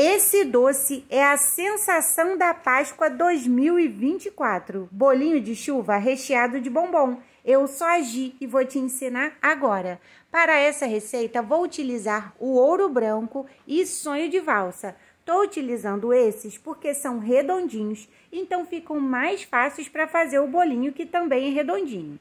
Esse doce é a sensação da Páscoa 2024. Bolinho de chuva recheado de bombom. Eu sou a Gi e vou te ensinar agora. Para essa receita, vou utilizar o ouro branco e sonho de valsa. Estou utilizando esses porque são redondinhos, então ficam mais fáceis para fazer o bolinho que também é redondinho.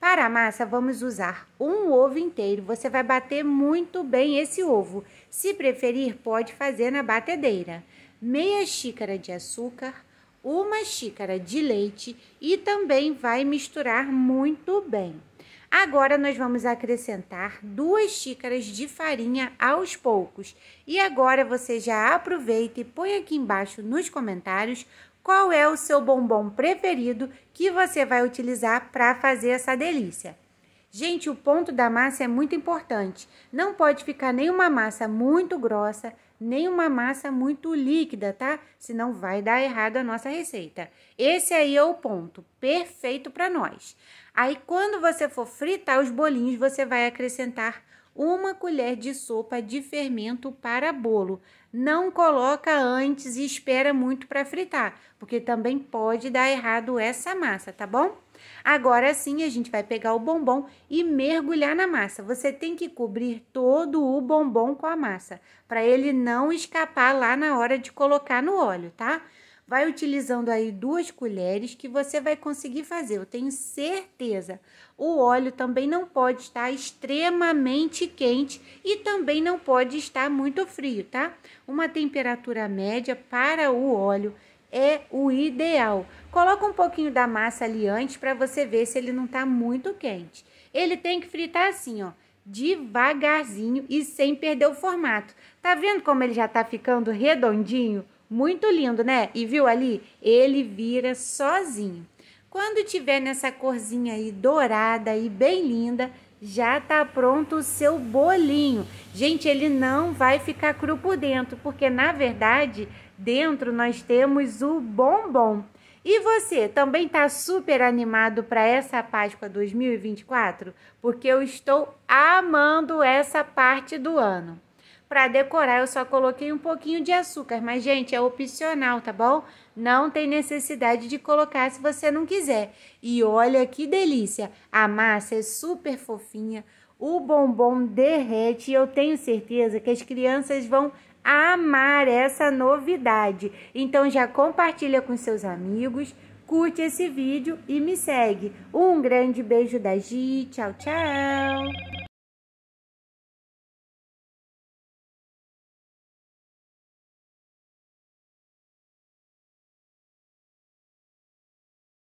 Para a massa, vamos usar um ovo inteiro. Você vai bater muito bem esse ovo. Se preferir, pode fazer na batedeira. Meia xícara de açúcar, uma xícara de leite e também vai misturar muito bem. Agora nós vamos acrescentar duas xícaras de farinha aos poucos. E agora você já aproveita e põe aqui embaixo nos comentários qual é o seu bombom preferido que você vai utilizar para fazer essa delícia. Gente, o ponto da massa é muito importante. Não pode ficar nem uma massa muito grossa, nem uma massa muito líquida, tá? Senão vai dar errado a nossa receita. Esse aí é o ponto perfeito para nós. Aí quando você for fritar os bolinhos, você vai acrescentar uma colher de sopa de fermento para bolo. Não coloca antes e espera muito para fritar, porque também pode dar errado essa massa, tá bom? Agora sim, a gente vai pegar o bombom e mergulhar na massa. Você tem que cobrir todo o bombom com a massa, para ele não escapar lá na hora de colocar no óleo, tá? Vai utilizando aí duas colheres que você vai conseguir fazer, eu tenho certeza. O óleo também não pode estar extremamente quente e também não pode estar muito frio, tá? Uma temperatura média para o óleo é o ideal. Coloca um pouquinho da massa ali antes para você ver se ele não está muito quente. Ele tem que fritar assim, ó, devagarzinho e sem perder o formato. Tá vendo como ele já está ficando redondinho? Muito lindo, né? E viu ali? Ele vira sozinho. Quando tiver nessa corzinha aí dourada e bem linda, já tá pronto o seu bolinho. Gente, ele não vai ficar cru por dentro, porque na verdade, dentro nós temos o bombom. E você também está super animado para essa Páscoa 2024? Porque eu estou amando essa parte do ano. Para decorar, eu só coloquei um pouquinho de açúcar, mas, gente, é opcional, tá bom? Não tem necessidade de colocar se você não quiser. E olha que delícia! A massa é super fofinha, o bombom derrete e eu tenho certeza que as crianças vão amar essa novidade. Então já compartilha com seus amigos, curte esse vídeo e me segue. Um grande beijo da Gi, tchau, tchau!